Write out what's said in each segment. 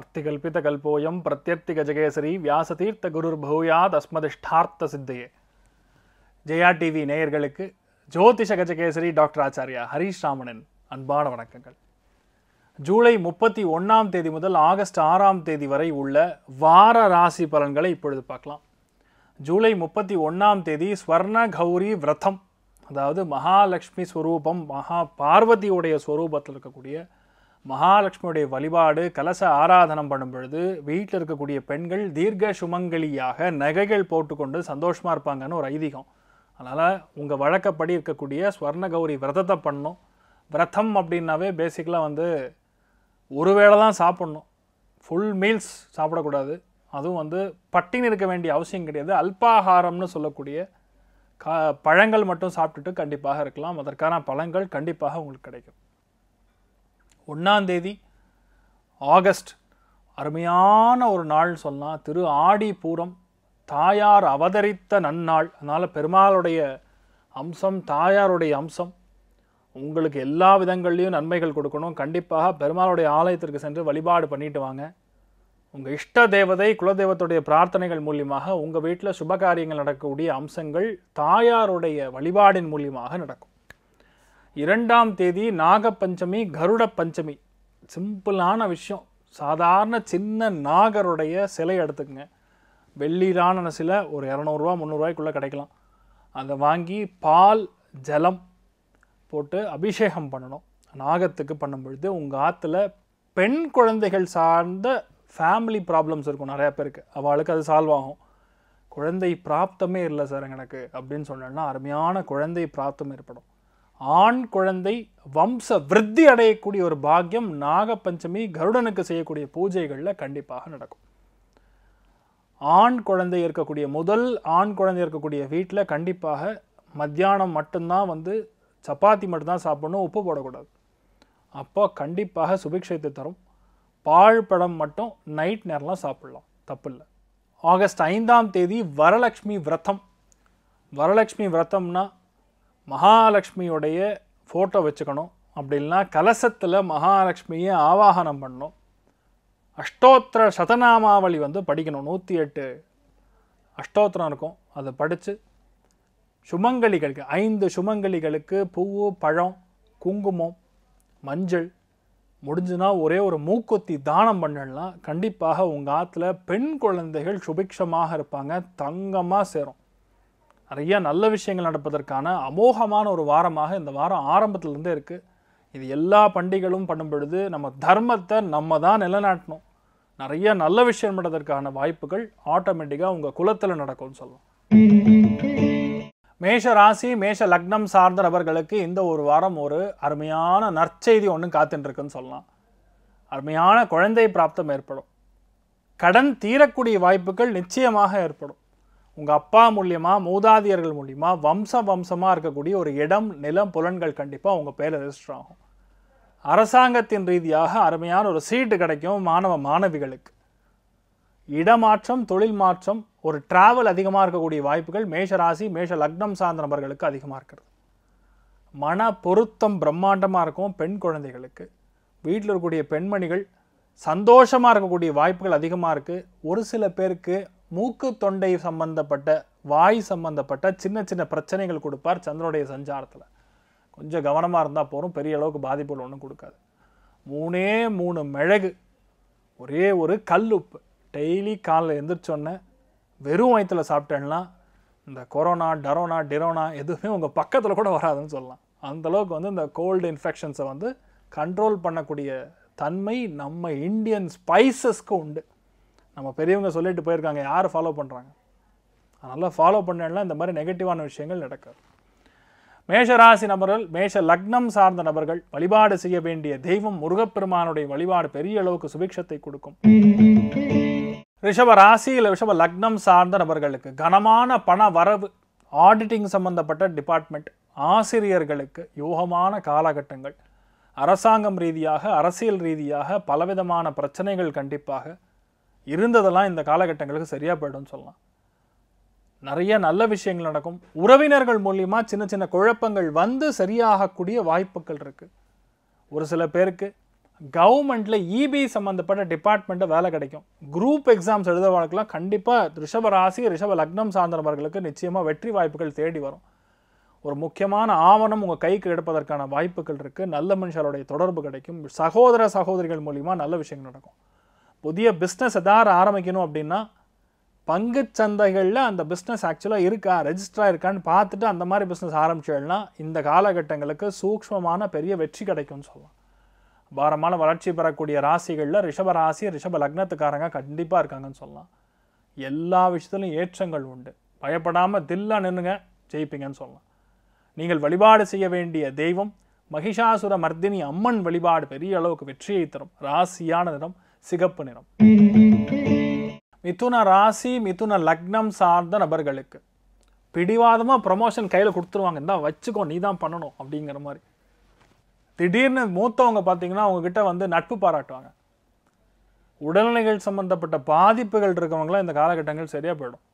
அர்த்திகல்பிதகல்போயம் கஜகேசரி வியாசதீர்த்த குருர் பூயாத் அஸ்மதிஷ்டார்த்த சித்தையே ஜெயா டிவி நேயர்களுக்கு ஜோதிஷ கஜகேசரி டாக்டர் ஆச்சாரியா ஹரீஷ் ராமனின் அன்பான வணக்கங்கள் ஜூலை முப்பத்தி ஒன்றாம் தேதி முதல் ஆகஸ்ட் ஆறாம் தேதி வரை உள்ள வார ராசி பலன்களை இப்பொழுது பார்க்கலாம் ஜூலை முப்பத்தி ஒன்றாம் தேதி ஸ்வர்ண கௌரி விரதம் அதாவது மகாலட்சுமி ஸ்வரூபம் மகா பார்வதியுடைய ஸ்வரூபத்தில் இருக்கக்கூடிய மகாலட்சுமியுடைய வழிபாடு கலச ஆராதனம் பண்ணும் பொழுது வீட்டில் இருக்கக்கூடிய பெண்கள் தீர்க்க சுமங்கலியாக நகைகள் போட்டுக்கொண்டு சந்தோஷமாக இருப்பாங்கன்னு ஒரு ஐதீகம் அதனால் உங்கள் வழக்கப்படி இருக்கக்கூடிய ஸ்வர்ண கௌரி விரதத்தை பண்ணணும் விரதம் அப்படின்னாவே பேசிக்கலாக வந்து ஒரு வேளை தான் சாப்பிட்ணும் ஃபுல் மீல்ஸ் சாப்பிடக்கூடாது அதுவும் வந்து பட்டினி இருக்க வேண்டிய அவசியம் கிடையாது அல்பாகாரம்னு சொல்லக்கூடிய கா பழங்கள் மட்டும் சாப்பிட்டுட்டு கண்டிப்பாக இருக்கலாம் அதற்கான பழங்கள் கண்டிப்பாக உங்களுக்கு கிடைக்கும் ஒன்றாந்தேதி ஆகஸ்ட் அருமையான ஒரு நாள் சொல்லலாம் திரு ஆடி பூரம் தாயார் அவதரித்த நன்னாள் அதனால் பெருமாளுடைய அம்சம் தாயாருடைய அம்சம் உங்களுக்கு எல்லா விதங்கள்லேயும் நன்மைகள் கொடுக்கணும் கண்டிப்பாக பெருமாளுடைய ஆலயத்திற்கு சென்று வழிபாடு பண்ணிட்டு வாங்க உங்கள் இஷ்ட தேவதை குலதெய்வத்துடைய பிரார்த்தனைகள் மூலியமாக உங்கள் வீட்டில் சுபகாரியங்கள் நடக்கக்கூடிய அம்சங்கள் தாயாருடைய வழிபாடின் மூலியமாக நடக்கும் இரண்டாம் தேதி நாகப்பஞ்சமி கருட பஞ்சமி சிம்பிளான விஷயம் சாதாரண சின்ன நாகருடைய சிலை எடுத்துக்கங்க வெள்ளியிலான சிலை ஒரு இரநூறுவா முந்நூறுவாய்க்குள்ளே கிடைக்கலாம் அதை வாங்கி பால் ஜலம் போட்டு அபிஷேகம் பண்ணணும் நாகத்துக்கு பண்ணும் பொழுது உங்கள் ஆற்றுல பெண் குழந்தைகள் சார்ந்த ஃபேமிலி ப்ராப்ளம்ஸ் இருக்கும் நிறையா பேருக்கு அவளுக்கு அது சால்வ் ஆகும் குழந்தை பிராப்தமே இல்லை சார் எனக்கு அப்படின்னு சொன்னோன்னா அருமையான குழந்தை பிராப்தம் ஏற்படும் ஆண் குழந்தை வம்ச விருத்தி அடையக்கூடிய ஒரு பாக்கியம் நாகப்பஞ்சமி கருடனுக்கு செய்யக்கூடிய பூஜைகளில் கண்டிப்பாக நடக்கும் ஆண் குழந்தை இருக்கக்கூடிய முதல் ஆண் குழந்தை இருக்கக்கூடிய வீட்டில் கண்டிப்பாக மத்தியானம் மட்டும்தான் வந்து சப்பாத்தி மட்டும்தான் சாப்பிடணும் உப்பு போடக்கூடாது அப்போ கண்டிப்பாக சுபிக்ஷத்தை தரும் பால் படம் மட்டும் நைட் நேரம்லாம் சாப்பிட்லாம் தப்பில்லை ஆகஸ்ட் ஐந்தாம் தேதி வரலட்சுமி விரதம் வரலக்ஷ்மி விரதம்னா மகாலட்சுமியுடைய ஃபோட்டோ வச்சுக்கணும் அப்படின்னா கலசத்தில் மகாலட்சுமியை ஆவாகனம் பண்ணணும் அஷ்டோத்திர சதநாமாவளி வந்து படிக்கணும் நூற்றி எட்டு அஷ்டோத்திரம் இருக்கும் அதை படித்து சுமங்கலிகளுக்கு ஐந்து சுமங்கலிகளுக்கு பூவு பழம் குங்குமம் மஞ்சள் முடிஞ்சுனா ஒரே ஒரு மூக்குத்தி தானம் பண்ணலாம் கண்டிப்பாக உங்கள் ஆற்றுல பெண் குழந்தைகள் சுபிக்ஷமாக இருப்பாங்க தங்கமாக சேரும் நிறைய நல்ல விஷயங்கள் நடப்பதற்கான அமோகமான ஒரு வாரமாக இந்த வாரம் ஆரம்பத்திலிருந்தே இருக்குது இது எல்லா பண்டிகைகளும் பண்ணும் பொழுது நம்ம தர்மத்தை நம்ம தான் நிலநாட்டணும் நிறைய நல்ல விஷயம் பண்ணுறதற்கான வாய்ப்புகள் ஆட்டோமேட்டிக்காக உங்கள் குலத்தில் நடக்கும்னு சொல்லலாம் மேஷ ராசி மேஷ லக்னம் சார்ந்த நபர்களுக்கு இந்த ஒரு வாரம் ஒரு அருமையான நற்செய்தி ஒன்று காத்துட்டுருக்குன்னு சொல்லலாம் அருமையான குழந்தை பிராப்தம் ஏற்படும் கடன் தீரக்கூடிய வாய்ப்புகள் நிச்சயமாக ஏற்படும் உங்கள் அப்பா மூலியமாக மூதாதியர்கள் மூலியமாக வம்ச வம்சமாக இருக்கக்கூடிய ஒரு இடம் நிலம் புலன்கள் கண்டிப்பாக உங்கள் பேரில் ரெஜிஸ்டர் ஆகும் அரசாங்கத்தின் ரீதியாக அருமையான ஒரு சீட்டு கிடைக்கும் மாணவ மாணவிகளுக்கு இடமாற்றம் தொழில் மாற்றம் ஒரு டிராவல் அதிகமாக இருக்கக்கூடிய வாய்ப்புகள் மேஷ ராசி மேஷ லக்னம் சார்ந்த நபர்களுக்கு அதிகமாக இருக்கிறது மன பொருத்தம் பிரம்மாண்டமாக இருக்கும் பெண் குழந்தைகளுக்கு வீட்டில் இருக்கக்கூடிய பெண்மணிகள் சந்தோஷமாக இருக்கக்கூடிய வாய்ப்புகள் அதிகமாக இருக்குது ஒரு சில பேருக்கு மூக்கு தொண்டை சம்பந்தப்பட்ட வாய் சம்பந்தப்பட்ட சின்ன சின்ன பிரச்சனைகள் கொடுப்பார் சந்திரனுடைய சஞ்சாரத்தில் கொஞ்சம் கவனமாக இருந்தால் போகிறோம் பெரிய அளவுக்கு பாதிப்புகள் ஒன்றும் கொடுக்காது மூணே மூணு மிளகு ஒரே ஒரு கல் உப்பு டெய்லி காலில் எந்திரிச்சோன்னே வெறும் வயத்தில் சாப்பிட்டேன்னா இந்த கொரோனா டரோனா டிரோனா எதுவுமே உங்கள் பக்கத்தில் கூட வராதுன்னு சொல்லலாம் அந்தளவுக்கு வந்து இந்த கோல்டு இன்ஃபெக்ஷன்ஸை வந்து கண்ட்ரோல் பண்ணக்கூடிய தன்மை நம்ம இந்தியன் ஸ்பைசஸ்க்கு உண்டு நம்ம பெரியவங்க சொல்லிட்டு போயிருக்காங்க யார் ஃபாலோ பண்ணுறாங்க அதனால் ஃபாலோ பண்ணலாம் இந்த மாதிரி நெகட்டிவான விஷயங்கள் நடக்காது மேஷராசி நபர்கள் மேஷ லக்னம் சார்ந்த நபர்கள் வழிபாடு செய்ய வேண்டிய தெய்வம் முருகப்பெருமானுடைய வழிபாடு பெரிய அளவுக்கு சுபிக்ஷத்தை கொடுக்கும் ரிஷப ராசியில் ரிஷப லக்னம் சார்ந்த நபர்களுக்கு கனமான பண வரவு ஆடிட்டிங் சம்பந்தப்பட்ட டிபார்ட்மெண்ட் ஆசிரியர்களுக்கு யோகமான காலகட்டங்கள் அரசாங்கம் ரீதியாக அரசியல் ரீதியாக பலவிதமான பிரச்சனைகள் கண்டிப்பாக இருந்ததெல்லாம் இந்த காலகட்டங்களுக்கு சரியாக போயிடும்னு சொல்லலாம் நிறைய நல்ல விஷயங்கள் நடக்கும் உறவினர்கள் மூலியமாக சின்ன சின்ன குழப்பங்கள் வந்து சரியாகக்கூடிய வாய்ப்புகள் இருக்குது ஒரு சில பேருக்கு கவர்மெண்ட்டில் இபி சம்மந்தப்பட்ட டிபார்ட்மெண்ட்டை வேலை கிடைக்கும் குரூப் எக்ஸாம்ஸ் எழுதவர்களுக்கெல்லாம் கண்டிப்பாக ரிஷப ராசி ரிஷப லக்னம் சார்ந்தவர்களுக்கு நிச்சயமாக வெற்றி வாய்ப்புகள் தேடி வரும் ஒரு முக்கியமான ஆவணம் உங்கள் கைக்கு எடுப்பதற்கான வாய்ப்புகள் இருக்குது நல்ல மனுஷருடைய தொடர்பு கிடைக்கும் சகோதர சகோதரிகள் மூலிமா நல்ல விஷயங்கள் நடக்கும் புதிய பிஸ்னஸ் எதாவது ஆரம்பிக்கணும் அப்படின்னா பங்கு சந்தைகளில் அந்த பிஸ்னஸ் ஆக்சுவலாக இருக்கா ரெஜிஸ்டராக இருக்கான்னு பார்த்துட்டு அந்த மாதிரி பிஸ்னஸ் ஆரம்பிச்சுன்னா இந்த காலகட்டங்களுக்கு சூக்மமான பெரிய வெற்றி கிடைக்கும்னு சொல்லலாம் பாரமான வளர்ச்சி பெறக்கூடிய ராசிகளில் ரிஷப ராசி ரிஷப லக்னத்துக்காரங்க கண்டிப்பாக இருக்காங்கன்னு சொல்லலாம் எல்லா விஷயத்துலையும் ஏற்றங்கள் உண்டு பயப்படாமல் தில்லாக நின்றுங்க ஜெயிப்பீங்கன்னு சொல்லலாம் நீங்கள் வழிபாடு செய்ய வேண்டிய தெய்வம் மகிஷாசுர மர்தினி அம்மன் வழிபாடு பெரிய அளவுக்கு வெற்றியை தரும் ராசியான நிறம் சிகப்பு நிறம் மிதுன ராசி மிதுன லக்னம் சார்ந்த நபர்களுக்கு பிடிவாதமாக ப்ரமோஷன் கையில் கொடுத்துருவாங்க இந்தா வச்சுக்கோ நீ தான் பண்ணணும் அப்படிங்கிற மாதிரி திடீர்னு மூத்தவங்க பார்த்தீங்கன்னா அவங்கக்கிட்ட வந்து நட்பு பாராட்டுவாங்க உடல்நிலைகள் சம்மந்தப்பட்ட பாதிப்புகள் இருக்கிறவங்களாம் இந்த காலகட்டங்கள் சரியாக போயிடும்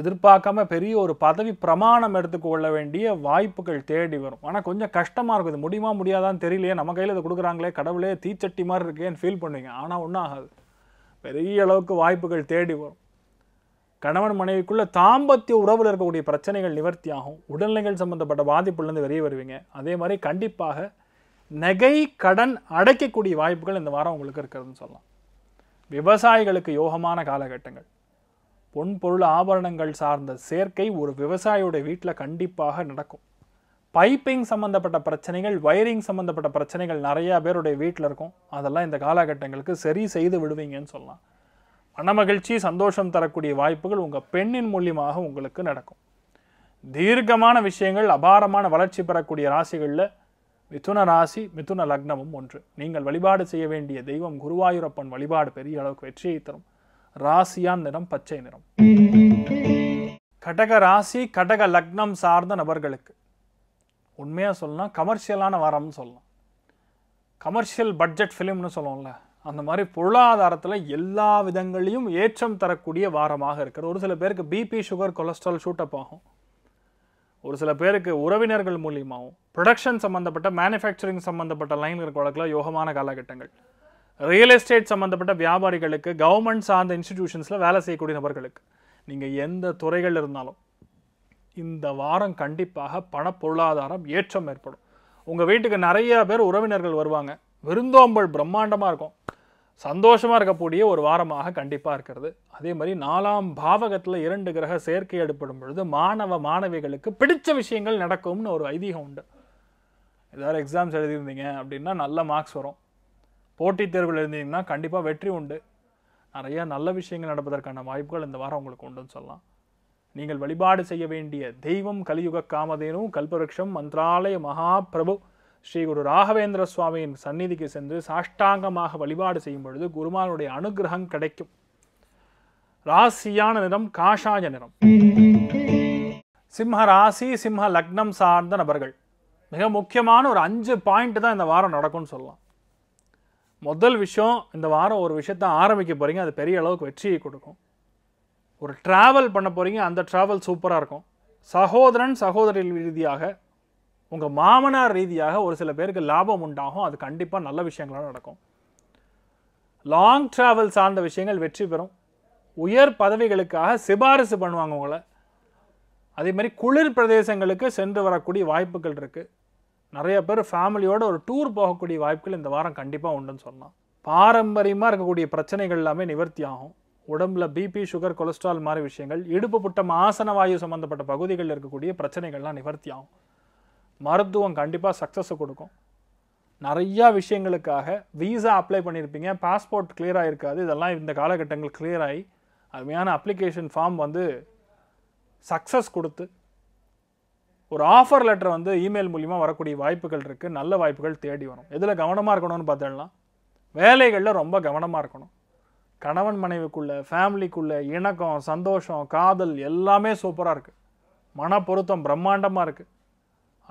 எதிர்பார்க்காம பெரிய ஒரு பதவி பிரமாணம் எடுத்துக்கொள்ள வேண்டிய வாய்ப்புகள் தேடி வரும் ஆனால் கொஞ்சம் கஷ்டமாக இருக்கும் இது முடியுமா முடியாதான்னு தெரியலையே நம்ம கையில் இதை கொடுக்குறாங்களே கடவுளே தீச்சட்டி மாதிரி இருக்கேன்னு ஃபீல் பண்ணுவீங்க ஆனால் ஒன்றும் ஆகாது பெரிய அளவுக்கு வாய்ப்புகள் தேடி வரும் கணவன் மனைவிக்குள்ளே தாம்பத்திய உறவில் இருக்கக்கூடிய பிரச்சனைகள் நிவர்த்தியாகும் உடல்நிலைகள் சம்மந்தப்பட்ட பாதிப்புலேருந்து வெளியே வருவீங்க அதே மாதிரி கண்டிப்பாக நகை கடன் அடைக்கக்கூடிய வாய்ப்புகள் இந்த வாரம் உங்களுக்கு இருக்கிறதுன்னு சொல்லலாம் விவசாயிகளுக்கு யோகமான காலகட்டங்கள் பொன் பொருள் ஆபரணங்கள் சார்ந்த சேர்க்கை ஒரு விவசாயியோட வீட்டில் கண்டிப்பாக நடக்கும் பைப்பிங் சம்மந்தப்பட்ட பிரச்சனைகள் வயரிங் சம்மந்தப்பட்ட பிரச்சனைகள் நிறையா பேருடைய வீட்டில் இருக்கும் அதெல்லாம் இந்த காலகட்டங்களுக்கு சரி செய்து விடுவீங்கன்னு சொல்லலாம் மனமகிழ்ச்சி சந்தோஷம் தரக்கூடிய வாய்ப்புகள் உங்கள் பெண்ணின் மூலியமாக உங்களுக்கு நடக்கும் தீர்க்கமான விஷயங்கள் அபாரமான வளர்ச்சி பெறக்கூடிய ராசிகளில் மிதுன ராசி மிதுன லக்னமும் ஒன்று நீங்கள் வழிபாடு செய்ய வேண்டிய தெய்வம் குருவாயூரப்பன் வழிபாடு பெரிய அளவுக்கு வெற்றியை தரும் ராசியான் நிறம் பச்சை நிறம் கடக ராசி கடக லக்னம் சார்ந்த நபர்களுக்கு உண்மையாக சொல்லலாம் கமர்ஷியலான வாரம்னு சொல்லலாம் கமர்ஷியல் பட்ஜெட் ஃபிலிம்னு சொல்லுவோம்ல அந்த மாதிரி பொருளாதாரத்தில் எல்லா விதங்களையும் ஏற்றம் தரக்கூடிய வாரமாக இருக்கிற ஒரு சில பேருக்கு பிபி சுகர் கொலஸ்ட்ரால் ஷூட்டப் ஆகும் ஒரு சில பேருக்கு உறவினர்கள் மூலியமாகவும் ப்ரொடக்ஷன் சம்மந்தப்பட்ட மேனுஃபேக்சரிங் சம்மந்தப்பட்ட லைன் இருக்க வழக்கில் யோகமான காலகட்டங்கள் ரியல் எஸ்டேட் சம்மந்தப்பட்ட வியாபாரிகளுக்கு கவர்மெண்ட் சார்ந்த இன்ஸ்டிடியூஷன்ஸில் வேலை செய்யக்கூடிய நபர்களுக்கு நீங்கள் எந்த துறைகள் இருந்தாலும் இந்த வாரம் கண்டிப்பாக பண பொருளாதாரம் ஏற்றம் ஏற்படும் உங்கள் வீட்டுக்கு நிறைய பேர் உறவினர்கள் வருவாங்க விருந்தோம்பல் பிரம்மாண்டமாக இருக்கும் சந்தோஷமாக இருக்கக்கூடிய ஒரு வாரமாக கண்டிப்பாக இருக்கிறது அதே மாதிரி நாலாம் பாவகத்தில் இரண்டு கிரக சேர்க்கை எடுப்படும் பொழுது மாணவ மாணவிகளுக்கு பிடித்த விஷயங்கள் நடக்கும்னு ஒரு ஐதீகம் உண்டு ஏதாவது எக்ஸாம்ஸ் எழுதியிருந்தீங்க அப்படின்னா நல்ல மார்க்ஸ் வரும் போட்டித் தேர்வில் இருந்தீங்கன்னா கண்டிப்பாக வெற்றி உண்டு நிறையா நல்ல விஷயங்கள் நடப்பதற்கான வாய்ப்புகள் இந்த வாரம் உங்களுக்கு உண்டுன்னு சொல்லலாம் நீங்கள் வழிபாடு செய்ய வேண்டிய தெய்வம் கலியுக காமதேனும் கல்பவருஷம் மந்திராலய மகாபிரபு ஸ்ரீ குரு ராகவேந்திர சுவாமியின் சந்நிதிக்கு சென்று சாஷ்டாங்கமாக வழிபாடு செய்யும் பொழுது குருமானுடைய அனுகிரகம் கிடைக்கும் ராசியான நிறம் காஷாய நிறம் சிம்ம ராசி சிம்ம லக்னம் சார்ந்த நபர்கள் மிக முக்கியமான ஒரு அஞ்சு பாயிண்ட் தான் இந்த வாரம் நடக்கும்னு சொல்லலாம் முதல் விஷயம் இந்த வாரம் ஒரு விஷயத்த ஆரம்பிக்க போகிறீங்க அது பெரிய அளவுக்கு வெற்றியை கொடுக்கும் ஒரு ட்ராவல் பண்ண போகிறீங்க அந்த ட்ராவல் சூப்பராக இருக்கும் சகோதரன் சகோதரி ரீதியாக உங்கள் மாமனார் ரீதியாக ஒரு சில பேருக்கு லாபம் உண்டாகும் அது கண்டிப்பாக நல்ல விஷயங்களாக நடக்கும் லாங் ட்ராவல் சார்ந்த விஷயங்கள் வெற்றி பெறும் உயர் பதவிகளுக்காக சிபாரிசு பண்ணுவாங்க உங்களை அதேமாதிரி குளிர் பிரதேசங்களுக்கு சென்று வரக்கூடிய வாய்ப்புகள் இருக்குது நிறைய பேர் ஃபேமிலியோட ஒரு டூர் போகக்கூடிய வாய்ப்புகள் இந்த வாரம் கண்டிப்பாக உண்டுன்னு சொல்லலாம் பாரம்பரியமாக இருக்கக்கூடிய பிரச்சனைகள் எல்லாமே நிவர்த்தி ஆகும் உடம்புல பிபி சுகர் கொலஸ்ட்ரால் மாதிரி விஷயங்கள் இடுப்பு புட்டம் ஆசன வாயு சம்மந்தப்பட்ட பகுதிகளில் இருக்கக்கூடிய பிரச்சனைகள்லாம் நிவர்த்தி ஆகும் மருத்துவம் கண்டிப்பாக சக்ஸஸை கொடுக்கும் நிறையா விஷயங்களுக்காக வீசா அப்ளை பண்ணியிருப்பீங்க பாஸ்போர்ட் கிளியர் ஆகிருக்காது இதெல்லாம் இந்த காலகட்டங்கள் கிளியர் ஆகி அருமையான அப்ளிகேஷன் ஃபார்ம் வந்து சக்ஸஸ் கொடுத்து ஒரு ஆஃபர் லெட்டர் வந்து இமெயில் மூலிமா வரக்கூடிய வாய்ப்புகள் இருக்குது நல்ல வாய்ப்புகள் தேடி வரும் எதில் கவனமாக இருக்கணும்னு பார்த்தோம்னா வேலைகளில் ரொம்ப கவனமாக இருக்கணும் கணவன் மனைவிக்குள்ளே ஃபேமிலிக்குள்ளே இணக்கம் சந்தோஷம் காதல் எல்லாமே சூப்பராக இருக்குது மன பொருத்தம் பிரம்மாண்டமாக இருக்குது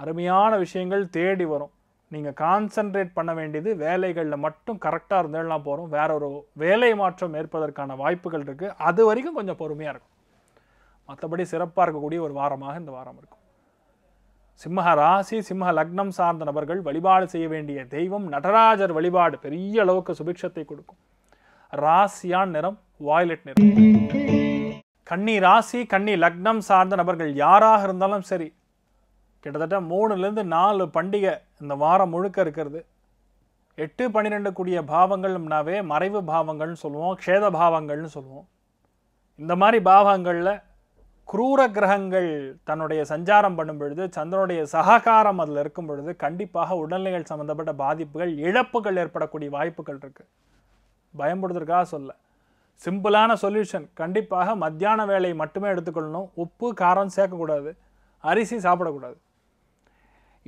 அருமையான விஷயங்கள் தேடி வரும் நீங்கள் கான்சன்ட்ரேட் பண்ண வேண்டியது வேலைகளில் மட்டும் கரெக்டாக இருந்தாலும் போகிறோம் வேற ஒரு வேலை மாற்றம் ஏற்பதற்கான வாய்ப்புகள் இருக்குது அது வரைக்கும் கொஞ்சம் பொறுமையாக இருக்கும் மற்றபடி சிறப்பாக இருக்கக்கூடிய ஒரு வாரமாக இந்த வாரம் இருக்கும் சிம்ம ராசி சிம்ம லக்னம் சார்ந்த நபர்கள் வழிபாடு செய்ய வேண்டிய தெய்வம் நடராஜர் வழிபாடு பெரிய அளவுக்கு சுபிக்ஷத்தை கொடுக்கும் ராசியான் நிறம் வாய்லெட் நிறம் கன்னி ராசி கன்னி லக்னம் சார்ந்த நபர்கள் யாராக இருந்தாலும் சரி கிட்டத்தட்ட மூணுலேருந்து நாலு பண்டிகை இந்த வாரம் முழுக்க இருக்கிறது எட்டு பன்னிரெண்டு கூடிய பாவங்கள்னாவே மறைவு பாவங்கள்னு சொல்லுவோம் க்ஷேத பாவங்கள்னு சொல்லுவோம் இந்த மாதிரி பாவங்களில் குரூர கிரகங்கள் தன்னுடைய சஞ்சாரம் பண்ணும் பொழுது சந்திரனுடைய சககாரம் அதில் இருக்கும் பொழுது கண்டிப்பாக உடல்நிலைகள் சம்மந்தப்பட்ட பாதிப்புகள் இழப்புகள் ஏற்படக்கூடிய வாய்ப்புகள் இருக்குது பயன்படுத்துறதுக்காக சொல்ல சிம்பிளான சொல்யூஷன் கண்டிப்பாக மத்தியான வேலையை மட்டுமே எடுத்துக்கொள்ளணும் உப்பு காரம் சேர்க்கக்கூடாது அரிசி சாப்பிடக்கூடாது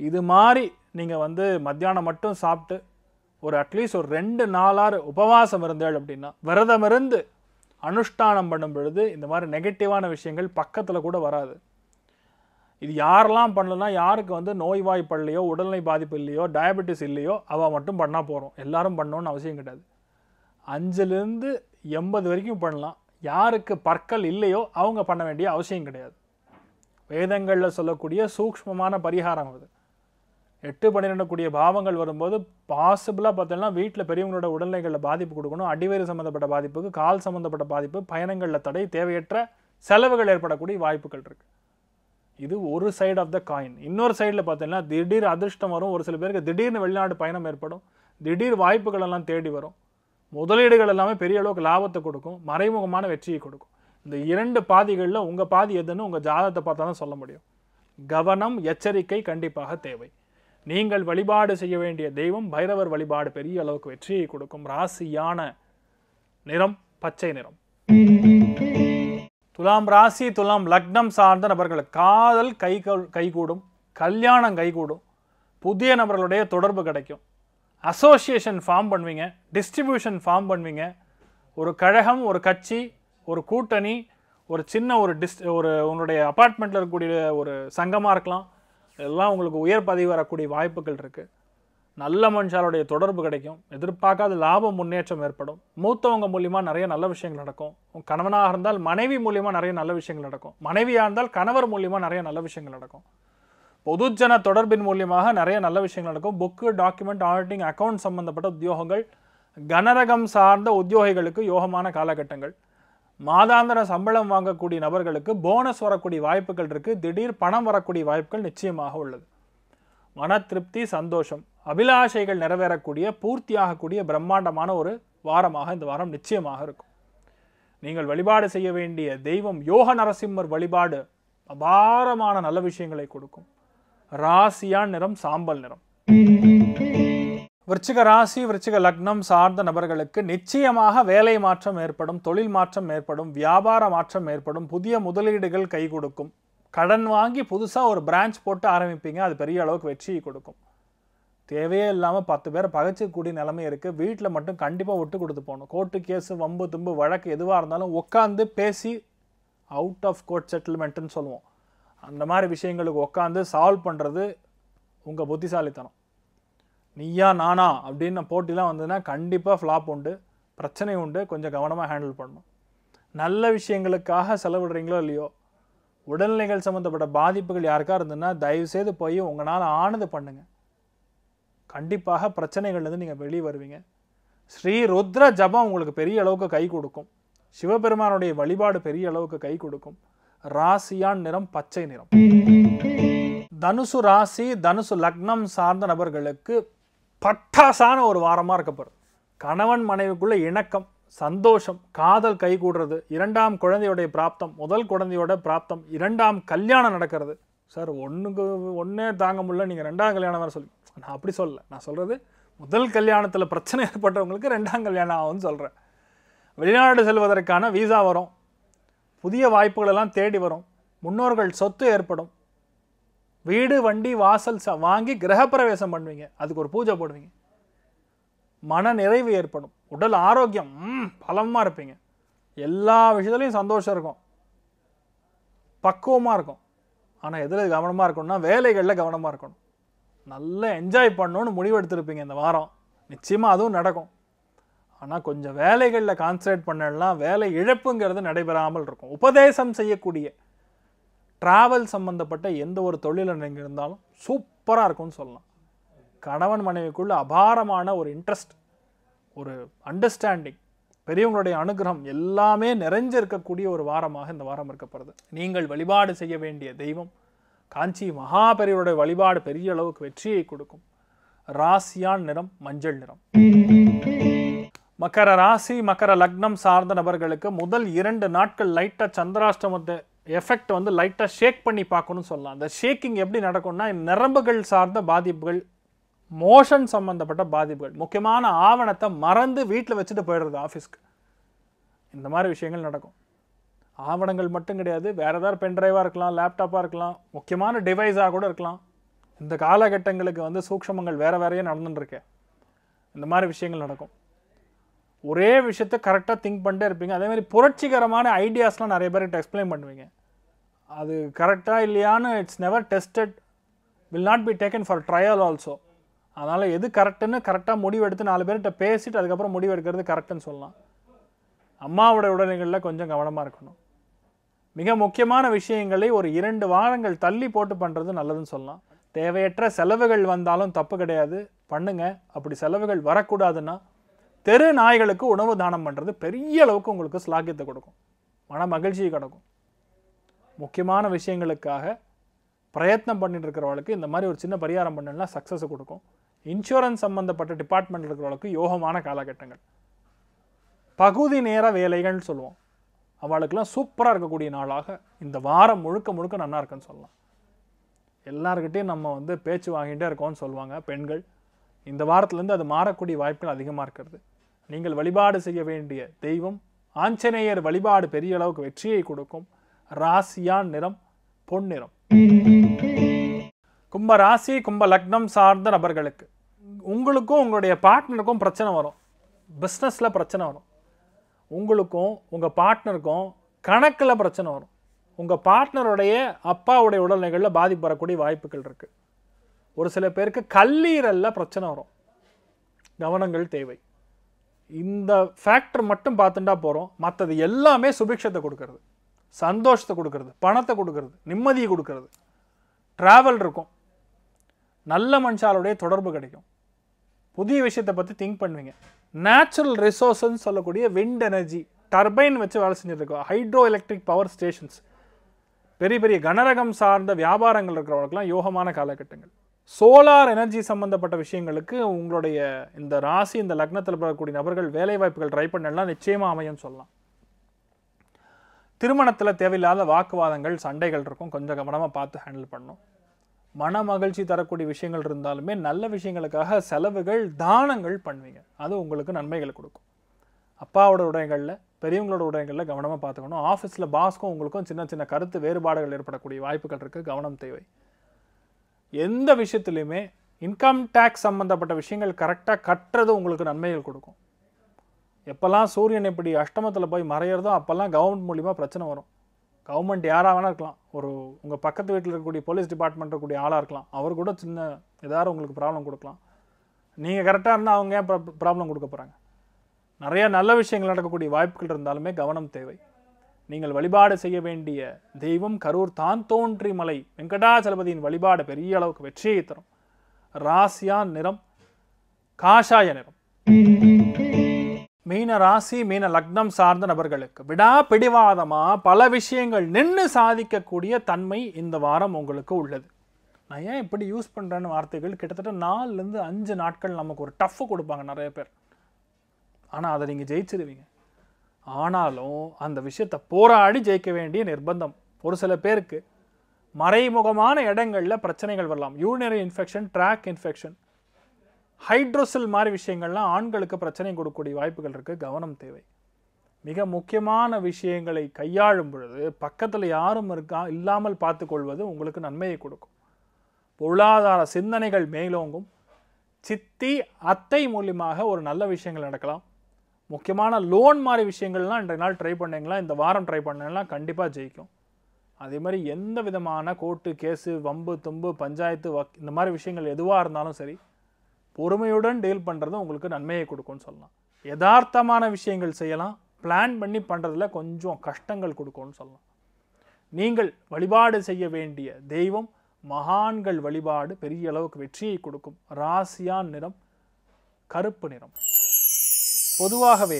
இது மாதிரி நீங்கள் வந்து மத்தியானம் மட்டும் சாப்பிட்டு ஒரு அட்லீஸ்ட் ஒரு ரெண்டு நாளாறு உபவாசம் இருந்தேள் அப்படின்னா விரதம் இருந்து அனுஷ்டானம் பண்ணும் பொழுது இந்த மாதிரி நெகட்டிவான விஷயங்கள் பக்கத்தில் கூட வராது இது யாரெல்லாம் பண்ணலன்னா யாருக்கு வந்து நோய்வாய்ப்படலையோ உடல்நிலை பாதிப்பு இல்லையோ டயபெட்டிஸ் இல்லையோ அவள் மட்டும் பண்ணால் போகிறோம் எல்லாரும் பண்ணோன்னு அவசியம் கிடையாது அஞ்சுலேருந்து எண்பது வரைக்கும் பண்ணலாம் யாருக்கு பற்கள் இல்லையோ அவங்க பண்ண வேண்டிய அவசியம் கிடையாது வேதங்களில் சொல்லக்கூடிய சூக்ஷ்மமான பரிகாரம் அது எட்டு பன்னிரெண்டு கூடிய பாவங்கள் வரும்போது பாசிபிளாக பார்த்தோம்னா வீட்டில் பெரியவங்களோட உடல்நிலைகளில் பாதிப்பு கொடுக்கணும் அடிவயிறு சம்மந்தப்பட்ட பாதிப்புக்கு கால் சம்மந்தப்பட்ட பாதிப்பு பயணங்களில் தடை தேவையற்ற செலவுகள் ஏற்படக்கூடிய வாய்ப்புகள் இருக்குது இது ஒரு சைடு ஆஃப் த காயின் இன்னொரு சைடில் பார்த்தீங்கன்னா திடீர் அதிர்ஷ்டம் வரும் ஒரு சில பேருக்கு திடீர்னு வெளிநாடு பயணம் ஏற்படும் திடீர் வாய்ப்புகள் எல்லாம் தேடி வரும் முதலீடுகள் எல்லாமே பெரிய அளவுக்கு லாபத்தை கொடுக்கும் மறைமுகமான வெற்றியை கொடுக்கும் இந்த இரண்டு பாதிகளில் உங்கள் பாதி எதுன்னு உங்கள் ஜாதகத்தை பார்த்தா தான் சொல்ல முடியும் கவனம் எச்சரிக்கை கண்டிப்பாக தேவை நீங்கள் வழிபாடு செய்ய வேண்டிய தெய்வம் பைரவர் வழிபாடு பெரிய அளவுக்கு வெற்றியை கொடுக்கும் ராசியான நிறம் பச்சை நிறம் துலாம் ராசி துலாம் லக்னம் சார்ந்த நபர்கள் காதல் கை கைகூடும் கல்யாணம் கைகூடும் புதிய நபர்களுடைய தொடர்பு கிடைக்கும் அசோசியேஷன் ஃபார்ம் பண்ணுவீங்க டிஸ்ட்ரிபியூஷன் ஃபார்ம் பண்ணுவீங்க ஒரு கழகம் ஒரு கட்சி ஒரு கூட்டணி ஒரு சின்ன ஒரு டிஸ் ஒரு உன்னுடைய அப்பார்ட்மெண்ட்டில் இருக்கக்கூடிய ஒரு சங்கமாக இருக்கலாம் எல்லாம் உங்களுக்கு உயர் பதவி வரக்கூடிய வாய்ப்புகள் இருக்குது நல்ல மனுஷாலுடைய தொடர்பு கிடைக்கும் எதிர்பார்க்காத லாபம் முன்னேற்றம் ஏற்படும் மூத்தவங்க மூலியமாக நிறைய நல்ல விஷயங்கள் நடக்கும் கணவனாக இருந்தால் மனைவி மூலியமாக நிறைய நல்ல விஷயங்கள் நடக்கும் மனைவியாக இருந்தால் கணவர் மூலிமா நிறைய நல்ல விஷயங்கள் நடக்கும் பொதுஜன தொடர்பின் மூலியமாக நிறைய நல்ல விஷயங்கள் நடக்கும் புக்கு டாக்குமெண்ட் ஆடிட்டிங் அக்கௌண்ட் சம்பந்தப்பட்ட உத்தியோகங்கள் கனரகம் சார்ந்த உத்தியோகிகளுக்கு யோகமான காலகட்டங்கள் மாதாந்திர சம்பளம் வாங்கக்கூடிய நபர்களுக்கு போனஸ் வரக்கூடிய வாய்ப்புகள் இருக்குது திடீர் பணம் வரக்கூடிய வாய்ப்புகள் நிச்சயமாக உள்ளது மன திருப்தி சந்தோஷம் அபிலாஷைகள் நிறைவேறக்கூடிய பூர்த்தியாகக்கூடிய பிரம்மாண்டமான ஒரு வாரமாக இந்த வாரம் நிச்சயமாக இருக்கும் நீங்கள் வழிபாடு செய்ய வேண்டிய தெய்வம் யோக நரசிம்மர் வழிபாடு அபாரமான நல்ல விஷயங்களை கொடுக்கும் ராசியான் நிறம் சாம்பல் நிறம் விருச்சிக ராசி விருச்சிக லக்னம் சார்ந்த நபர்களுக்கு நிச்சயமாக வேலை மாற்றம் ஏற்படும் தொழில் மாற்றம் ஏற்படும் வியாபார மாற்றம் ஏற்படும் புதிய முதலீடுகள் கை கொடுக்கும் கடன் வாங்கி புதுசாக ஒரு பிரான்ச் போட்டு ஆரம்பிப்பீங்க அது பெரிய அளவுக்கு வெற்றியை கொடுக்கும் தேவையே இல்லாமல் பத்து பேர் பகச்சிக்கூடிய நிலைமை இருக்குது வீட்டில் மட்டும் கண்டிப்பாக விட்டு கொடுத்து போகணும் கோர்ட்டு கேஸு வம்பு தும்பு வழக்கு எதுவாக இருந்தாலும் உட்காந்து பேசி அவுட் ஆஃப் கோர்ட் செட்டில்மெண்ட்டுன்னு சொல்லுவோம் அந்த மாதிரி விஷயங்களுக்கு உட்காந்து சால்வ் பண்ணுறது உங்கள் புத்திசாலித்தனம் நீயா நானா அப்படின்னு போட்டிலாம் வந்ததுன்னா கண்டிப்பாக ஃப்ளாப் உண்டு பிரச்சனை உண்டு கொஞ்சம் கவனமாக ஹேண்டில் பண்ணணும் நல்ல விஷயங்களுக்காக செலவிடுறீங்களோ இல்லையோ உடல்நிலைகள் சம்மந்தப்பட்ட பாதிப்புகள் யாருக்காக இருந்ததுன்னா தயவுசெய்து போய் உங்களால் ஆனது பண்ணுங்கள் கண்டிப்பாக பிரச்சனைகள்லேருந்து நீங்கள் வெளியே வருவீங்க ஸ்ரீ ருத்ர ஜபம் உங்களுக்கு பெரிய அளவுக்கு கை கொடுக்கும் சிவபெருமானுடைய வழிபாடு பெரிய அளவுக்கு கை கொடுக்கும் ராசியான் நிறம் பச்சை நிறம் தனுசு ராசி தனுசு லக்னம் சார்ந்த நபர்களுக்கு பட்டாசான ஒரு வாரமாக போகிறது கணவன் மனைவிக்குள்ளே இணக்கம் சந்தோஷம் காதல் கை கூடுறது இரண்டாம் குழந்தையோடைய பிராப்தம் முதல் குழந்தையோட பிராப்தம் இரண்டாம் கல்யாணம் நடக்கிறது சார் ஒன்றுக்கு ஒன்றே தாங்க முடியல நீங்கள் ரெண்டாம் கல்யாணம் வேறு சொல்லி நான் அப்படி சொல்லலை நான் சொல்கிறது முதல் கல்யாணத்தில் பிரச்சனை ஏற்பட்டவங்களுக்கு ரெண்டாம் கல்யாணம் ஆகும்னு சொல்கிறேன் வெளிநாடு செல்வதற்கான வீசா வரும் புதிய வாய்ப்புகளெல்லாம் தேடி வரும் முன்னோர்கள் சொத்து ஏற்படும் வீடு வண்டி வாசல் வாங்கி கிரகப்பிரவேசம் பண்ணுவீங்க அதுக்கு ஒரு பூஜை போடுவீங்க மன நிறைவு ஏற்படும் உடல் ஆரோக்கியம் பலமாக இருப்பீங்க எல்லா விஷயத்துலையும் சந்தோஷம் இருக்கும் பக்குவமாக இருக்கும் ஆனால் எதில் கவனமாக இருக்கணும்னா வேலைகளில் கவனமாக இருக்கணும் நல்லா என்ஜாய் பண்ணணும்னு முடிவெடுத்திருப்பீங்க இந்த வாரம் நிச்சயமாக அதுவும் நடக்கும் ஆனால் கொஞ்சம் வேலைகளில் கான்சன்ட்ரேட் பண்ணலாம் வேலை இழப்புங்கிறது நடைபெறாமல் இருக்கும் உபதேசம் செய்யக்கூடிய ட்ராவல் சம்மந்தப்பட்ட எந்த ஒரு தொழில் நீங்கள் இருந்தாலும் சூப்பராக இருக்கும்னு சொல்லலாம் கணவன் மனைவிக்குள்ள அபாரமான ஒரு இன்ட்ரெஸ்ட் ஒரு அண்டர்ஸ்டாண்டிங் பெரியவங்களுடைய அனுகிரகம் எல்லாமே நிறைஞ்சிருக்கக்கூடிய ஒரு வாரமாக இந்த வாரம் இருக்கப்படுது நீங்கள் வழிபாடு செய்ய வேண்டிய தெய்வம் காஞ்சி மகாபெரியவருடைய வழிபாடு பெரிய அளவுக்கு வெற்றியை கொடுக்கும் ராசியான் நிறம் மஞ்சள் நிறம் மக்கர ராசி மக்கர லக்னம் சார்ந்த நபர்களுக்கு முதல் இரண்டு நாட்கள் லைட்டாக சந்திராஷ்டமத்தை எஃபெக்ட் வந்து லைட்டாக ஷேக் பண்ணி பார்க்கணும்னு சொல்லலாம் அந்த ஷேக்கிங் எப்படி நடக்கும்னா நரம்புகள் சார்ந்த பாதிப்புகள் மோஷன் சம்மந்தப்பட்ட பாதிப்புகள் முக்கியமான ஆவணத்தை மறந்து வீட்டில் வச்சுட்டு போயிடுறது ஆஃபீஸ்க்கு இந்த மாதிரி விஷயங்கள் நடக்கும் ஆவணங்கள் மட்டும் கிடையாது வேறு ஏதாவது பென்ட்ரைவாக இருக்கலாம் லேப்டாப்பாக இருக்கலாம் முக்கியமான டிவைஸாக கூட இருக்கலாம் இந்த காலகட்டங்களுக்கு வந்து சூக்ஷமங்கள் வேறு வேறையே நடந்துட்டுருக்கு இந்த மாதிரி விஷயங்கள் நடக்கும் ஒரே விஷயத்த கரெக்டாக திங்க் பண்ணிட்டே இருப்பீங்க அதே மாதிரி புரட்சிகரமான ஐடியாஸ்லாம் நிறைய கிட்ட எக்ஸ்பிளைன் பண்ணுவீங்க அது கரெக்டாக இல்லையான்னு it's never tested will not be taken for trial also அதனால் எது கரெக்டுன்னு கரெக்டாக முடிவு எடுத்து நாலு பேர்கிட்ட பேசிட்டு அதுக்கப்புறம் முடிவு எடுக்கிறது கரெக்டுன்னு சொல்லலாம் அம்மாவோட உடல்நிலைகளில் கொஞ்சம் கவனமாக இருக்கணும் மிக முக்கியமான விஷயங்களை ஒரு இரண்டு வாரங்கள் தள்ளி போட்டு பண்ணுறது நல்லதுன்னு சொல்லலாம் தேவையற்ற செலவுகள் வந்தாலும் தப்பு கிடையாது பண்ணுங்கள் அப்படி செலவுகள் வரக்கூடாதுன்னா தெரு நாய்களுக்கு உணவு தானம் பண்ணுறது பெரிய அளவுக்கு உங்களுக்கு ஸ்லாக்கியத்தை கொடுக்கும் மன மகிழ்ச்சியை கிடக்கும் முக்கியமான விஷயங்களுக்காக பிரயத்னம் பண்ணிட்டு இருக்கிறவளுக்கு இந்த மாதிரி ஒரு சின்ன பரிகாரம் பண்ணலாம் சக்ஸஸ் கொடுக்கும் இன்சூரன்ஸ் சம்மந்தப்பட்ட டிபார்ட்மெண்ட் இருக்கிறவளுக்கு யோகமான காலகட்டங்கள் பகுதி நேர வேலைகள்னு சொல்லுவோம் அவளுக்கெல்லாம் சூப்பராக இருக்கக்கூடிய நாளாக இந்த வாரம் முழுக்க முழுக்க நல்லா இருக்குன்னு சொல்லலாம் எல்லாருக்கிட்டையும் நம்ம வந்து பேச்சு வாங்கிட்டே இருக்கோம்னு சொல்லுவாங்க பெண்கள் இந்த வாரத்துலேருந்து அது மாறக்கூடிய வாய்ப்புகள் அதிகமாக இருக்கிறது நீங்கள் வழிபாடு செய்ய வேண்டிய தெய்வம் ஆஞ்சநேயர் வழிபாடு பெரிய அளவுக்கு வெற்றியை கொடுக்கும் ராசியான் நிறம் பொன்னிறம் கும்ப ராசி கும்ப லக்னம் சார்ந்த நபர்களுக்கு உங்களுக்கும் உங்களுடைய பார்ட்னருக்கும் பிரச்சனை வரும் பிஸ்னஸில் பிரச்சனை வரும் உங்களுக்கும் உங்கள் பார்ட்னருக்கும் கணக்கில் பிரச்சனை வரும் உங்கள் பார்ட்னருடைய அப்பாவுடைய உடல்நிலைகளில் பாதிப்பு வரக்கூடிய வாய்ப்புகள் இருக்குது ஒரு சில பேருக்கு கல்லீரலில் பிரச்சனை வரும் கவனங்கள் தேவை இந்த ஃபேக்டர் மட்டும் பார்த்துட்டா போகிறோம் மற்றது எல்லாமே சுபிக்ஷத்தை கொடுக்கறது சந்தோஷத்தை கொடுக்கறது பணத்தை கொடுக்கறது நிம்மதியை கொடுக்கறது ட்ராவல் இருக்கும் நல்ல மனுஷாலுடைய தொடர்பு கிடைக்கும் புதிய விஷயத்தை பற்றி திங்க் பண்ணுவீங்க நேச்சுரல் ரிசோர்ஸ்ன்னு சொல்லக்கூடிய விண்ட் எனர்ஜி டர்பைன் வச்சு வேலை செஞ்சுருக்கோம் ஹைட்ரோ எலக்ட்ரிக் பவர் ஸ்டேஷன்ஸ் பெரிய பெரிய கனரகம் சார்ந்த வியாபாரங்கள் இருக்கிறவங்களுக்குலாம் யோகமான காலகட்டங்கள் சோலார் எனர்ஜி சம்மந்தப்பட்ட விஷயங்களுக்கு உங்களுடைய இந்த ராசி இந்த லக்னத்தில் பெறக்கூடிய நபர்கள் வேலைவாய்ப்புகள் ட்ரை பண்ணலாம் நிச்சயமாக அமையும் சொல்லலாம் திருமணத்தில் தேவையில்லாத வாக்குவாதங்கள் சண்டைகள் இருக்கும் கொஞ்சம் கவனமாக பார்த்து ஹேண்டில் பண்ணும் மன மகிழ்ச்சி தரக்கூடிய விஷயங்கள் இருந்தாலுமே நல்ல விஷயங்களுக்காக செலவுகள் தானங்கள் பண்ணுவீங்க அது உங்களுக்கு நன்மைகள் கொடுக்கும் அப்பாவோட உடைகளில் பெரியவங்களோட உடைகளில் கவனமாக பார்த்துக்கணும் ஆஃபீஸில் பாஸ்க்கும் உங்களுக்கும் சின்ன சின்ன கருத்து வேறுபாடுகள் ஏற்படக்கூடிய வாய்ப்புகள் இருக்குது கவனம் தேவை எந்த விஷயத்துலையுமே இன்கம் டேக்ஸ் சம்மந்தப்பட்ட விஷயங்கள் கரெக்டாக கட்டுறது உங்களுக்கு நன்மைகள் கொடுக்கும் எப்போல்லாம் சூரியன் எப்படி அஷ்டமத்தில் போய் மறையிறதோ அப்போல்லாம் கவர்மெண்ட் மூலிமா பிரச்சனை வரும் கவர்மெண்ட் யாராக வேணா இருக்கலாம் ஒரு உங்கள் பக்கத்து வீட்டில் இருக்கக்கூடிய போலீஸ் டிபார்ட்மெண்ட் இருக்கக்கூடிய ஆளாக இருக்கலாம் அவர் கூட சின்ன ஏதாவது உங்களுக்கு ப்ராப்ளம் கொடுக்கலாம் நீங்கள் கரெக்டாக இருந்தால் அவங்க ஏன் ப்ராப்ளம் கொடுக்க போகிறாங்க நிறையா நல்ல விஷயங்கள் நடக்கக்கூடிய வாய்ப்புகள் இருந்தாலுமே கவனம் தேவை நீங்கள் வழிபாடு செய்ய வேண்டிய தெய்வம் கரூர் தான் தோன்றி மலை வெங்கடாச்சலபதியின் வழிபாடு பெரிய அளவுக்கு வெற்றியை தரும் ராசியா நிறம் காஷாய நிறம் மீன ராசி மீன லக்னம் சார்ந்த நபர்களுக்கு விடா பிடிவாதமா பல விஷயங்கள் நின்று சாதிக்கக்கூடிய தன்மை இந்த வாரம் உங்களுக்கு உள்ளது நான் ஏன் இப்படி யூஸ் பண்ணுறேன்னு வார்த்தைகள் கிட்டத்தட்ட நாலுலேருந்து அஞ்சு நாட்கள் நமக்கு ஒரு டஃப்பு கொடுப்பாங்க நிறைய பேர் ஆனால் அதை நீங்கள் ஜெயிச்சிருவீங்க ஆனாலும் அந்த விஷயத்தை போராடி ஜெயிக்க வேண்டிய நிர்பந்தம் ஒரு சில பேருக்கு மறைமுகமான இடங்களில் பிரச்சனைகள் வரலாம் urinary infection tract infection hydrocele மாதிரி விஷயங்கள்லாம் ஆண்களுக்கு பிரச்சனை கொடுக்கக்கூடிய வாய்ப்புகள் இருக்குது கவனம் தேவை மிக முக்கியமான விஷயங்களை கையாளும் பொழுது பக்கத்தில் யாரும் இருக்கா இல்லாமல் பார்த்துக்கொள்வது உங்களுக்கு நன்மையை கொடுக்கும் பொருளாதார சிந்தனைகள் மேலோங்கும் சித்தி அத்தை மூலியமாக ஒரு நல்ல விஷயங்கள் நடக்கலாம் முக்கியமான லோன் மாதிரி விஷயங்கள்லாம் இன்றைய நாள் ட்ரை பண்ணிங்களா இந்த வாரம் ட்ரை பண்ணிங்கன்னா கண்டிப்பாக ஜெயிக்கும் அதே மாதிரி எந்த விதமான கோர்ட்டு கேஸு வம்பு தும்பு பஞ்சாயத்து வக் இந்த மாதிரி விஷயங்கள் எதுவாக இருந்தாலும் சரி பொறுமையுடன் டீல் பண்ணுறது உங்களுக்கு நன்மையை கொடுக்கும்னு சொல்லலாம் யதார்த்தமான விஷயங்கள் செய்யலாம் பிளான் பண்ணி பண்ணுறதுல கொஞ்சம் கஷ்டங்கள் கொடுக்கும்னு சொல்லலாம் நீங்கள் வழிபாடு செய்ய வேண்டிய தெய்வம் மகான்கள் வழிபாடு பெரிய அளவுக்கு வெற்றியை கொடுக்கும் ராசியான் நிறம் கருப்பு நிறம் பொதுவாகவே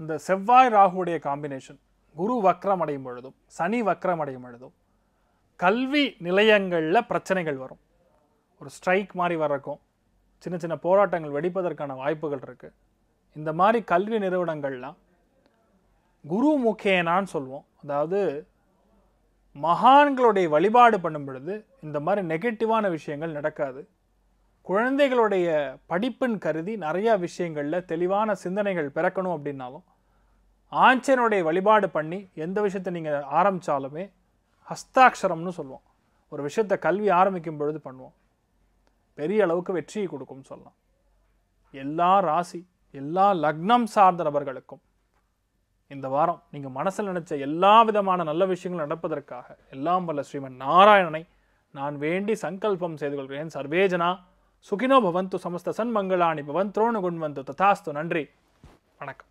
இந்த செவ்வாய் ராகுடைய காம்பினேஷன் குரு வக்ரம் அடையும் பொழுதும் சனி வக்ரம் அடையும் பொழுதும் கல்வி நிலையங்களில் பிரச்சனைகள் வரும் ஒரு ஸ்ட்ரைக் மாதிரி வரக்கும் சின்ன சின்ன போராட்டங்கள் வெடிப்பதற்கான வாய்ப்புகள் இருக்குது இந்த மாதிரி கல்வி நிறுவனங்கள்லாம் குரு முக்கேனான்னு சொல்லுவோம் அதாவது மகான்களுடைய வழிபாடு பண்ணும் பொழுது இந்த மாதிரி நெகட்டிவான விஷயங்கள் நடக்காது குழந்தைகளுடைய படிப்புன்னு கருதி நிறையா விஷயங்களில் தெளிவான சிந்தனைகள் பிறக்கணும் அப்படின்னாலும் ஆஞ்சனுடைய வழிபாடு பண்ணி எந்த விஷயத்தை நீங்கள் ஆரம்பித்தாலுமே ஹஸ்தாட்சரம்னு சொல்லுவோம் ஒரு விஷயத்தை கல்வி ஆரம்பிக்கும் பொழுது பண்ணுவோம் பெரிய அளவுக்கு வெற்றியை கொடுக்கும்னு சொல்லலாம் எல்லா ராசி எல்லா லக்னம் சார்ந்த நபர்களுக்கும் இந்த வாரம் நீங்கள் மனசில் நினச்ச எல்லா விதமான நல்ல விஷயங்களும் நடப்பதற்காக எல்லாம் வல்ல ஸ்ரீமன் நாராயணனை நான் வேண்டி சங்கல்பம் செய்து கொள்கிறேன் சர்வேஜனா ಸುಖಿನೋ ಬವಂತು ಸಮಸ್ತ ಸನ್ಮಂಗಳಾಣಿ ಭವಂತ್ರೋಣ ಗುಣವಂತು ತಥಾಸ್ತು ನನ್ರಿ ವಣಕ್ಕೆ